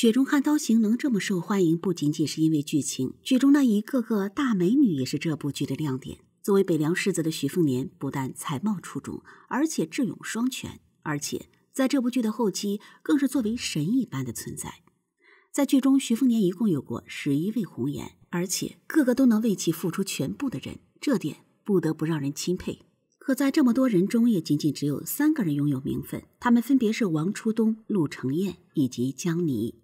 《雪中悍刀行》能这么受欢迎，不仅仅是因为剧情，剧中那一个个大美女也是这部剧的亮点。作为北凉世子的徐凤年，不但才貌出众，而且智勇双全，而且在这部剧的后期更是作为神一般的存在。在剧中，徐凤年一共有过十一位红颜，而且个个都能为其付出全部的人，这点不得不让人钦佩。可在这么多人中，也仅仅只有三个人拥有名分，他们分别是王初冬、陆承彦以及江离。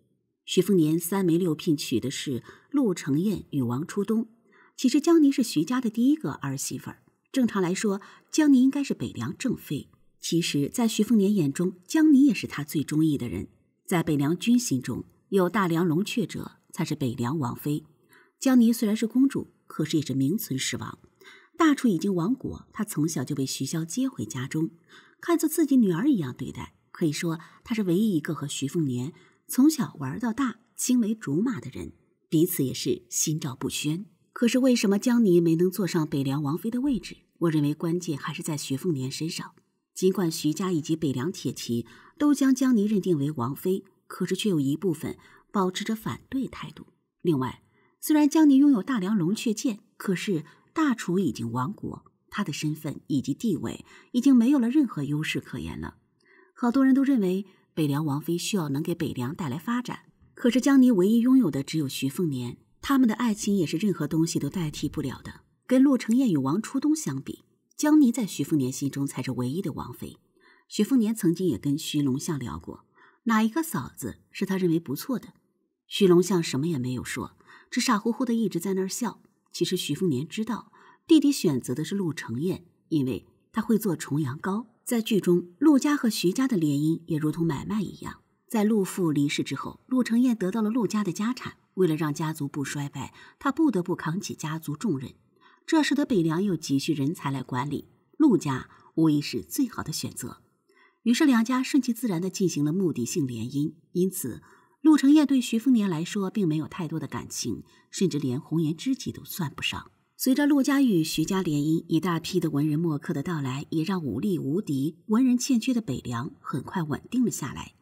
徐凤年三媒六聘娶的是陆承彦与王初冬，其实江宁是徐家的第一个儿媳妇儿。正常来说，江宁应该是北凉正妃。其实，在徐凤年眼中，江宁也是他最中意的人。在北凉军心中，有大梁龙雀者才是北凉王妃。江宁虽然是公主，可是也是名存实亡。大楚已经亡国，她从小就被徐骁接回家中，看作自己女儿一样对待。可以说，她是唯一一个和徐凤年。从小玩到大，青梅竹马的人，彼此也是心照不宣。可是为什么江离没能坐上北凉王妃的位置？我认为关键还是在徐凤年身上。尽管徐家以及北凉铁骑都将江离认定为王妃，可是却有一部分保持着反对态度。另外，虽然江离拥有大梁龙雀剑，可是大楚已经亡国，他的身份以及地位已经没有了任何优势可言了。好多人都认为。北凉王妃需要能给北凉带来发展，可是江离唯一拥有的只有徐凤年，他们的爱情也是任何东西都代替不了的。跟陆承彦与王初冬相比，江离在徐凤年心中才是唯一的王妃。徐凤年曾经也跟徐龙象聊过，哪一个嫂子是他认为不错的？徐龙象什么也没有说，只傻乎乎的一直在那儿笑。其实徐凤年知道，弟弟选择的是陆承彦，因为他会做重阳糕。在剧中，陆家和徐家的联姻也如同买卖一样。在陆父离世之后，陆成彦得到了陆家的家产。为了让家族不衰败，他不得不扛起家族重任。这时的北凉又急需人才来管理，陆家无疑是最好的选择。于是两家顺其自然地进行了目的性联姻。因此，陆成彦对徐凤年来说并没有太多的感情，甚至连红颜知己都算不上。随着陆家与徐家联姻，一大批的文人墨客的到来，也让武力无敌、文人欠缺的北凉很快稳定了下来。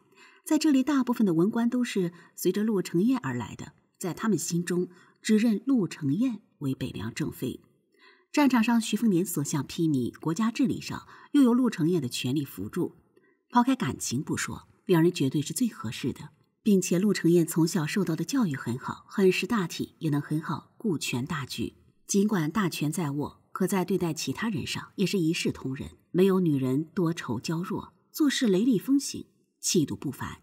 在这里，大部分的文官都是随着陆承彦而来的，在他们心中，只认陆承彦为北凉正妃。战场上，徐凤年所向披靡；国家治理上，又有陆承彦的全力辅助。抛开感情不说，两人绝对是最合适的。并且，陆承彦从小受到的教育很好，很识大体，也能很好顾全大局。尽管大权在握，可在对待其他人上也是一视同仁。没有女人多愁娇弱，做事雷厉风行，气度不凡，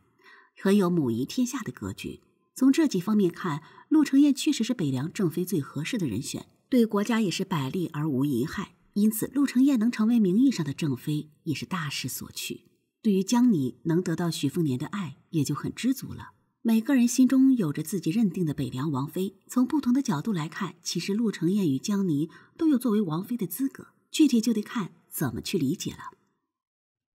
很有母仪天下的格局。从这几方面看，陆承彦确实是北凉正妃最合适的人选，对国家也是百利而无一害。因此，陆承彦能成为名义上的正妃，也是大势所趋。对于江妮，能得到许凤年的爱，也就很知足了。每个人心中有着自己认定的北凉王妃，从不同的角度来看，其实陆承彦与江离都有作为王妃的资格，具体就得看怎么去理解了。